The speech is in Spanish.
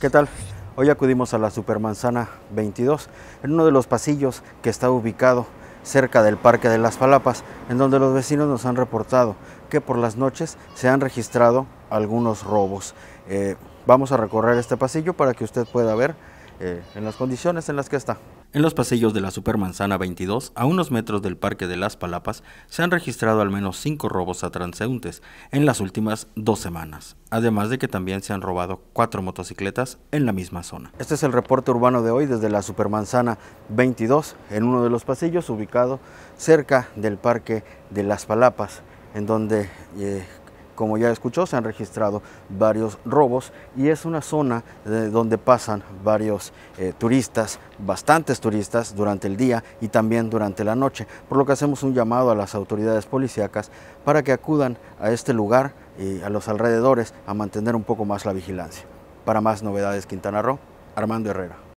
¿Qué tal? Hoy acudimos a la Supermanzana 22, en uno de los pasillos que está ubicado cerca del Parque de las Palapas, en donde los vecinos nos han reportado que por las noches se han registrado algunos robos. Eh, vamos a recorrer este pasillo para que usted pueda ver eh, en las condiciones en las que está. En los pasillos de la Supermanzana 22, a unos metros del Parque de las Palapas, se han registrado al menos cinco robos a transeúntes en las últimas dos semanas, además de que también se han robado cuatro motocicletas en la misma zona. Este es el reporte urbano de hoy desde la Supermanzana 22, en uno de los pasillos ubicado cerca del Parque de las Palapas, en donde eh, como ya escuchó, se han registrado varios robos y es una zona eh, donde pasan varios eh, turistas, bastantes turistas durante el día y también durante la noche, por lo que hacemos un llamado a las autoridades policíacas para que acudan a este lugar y a los alrededores a mantener un poco más la vigilancia. Para más novedades Quintana Roo, Armando Herrera.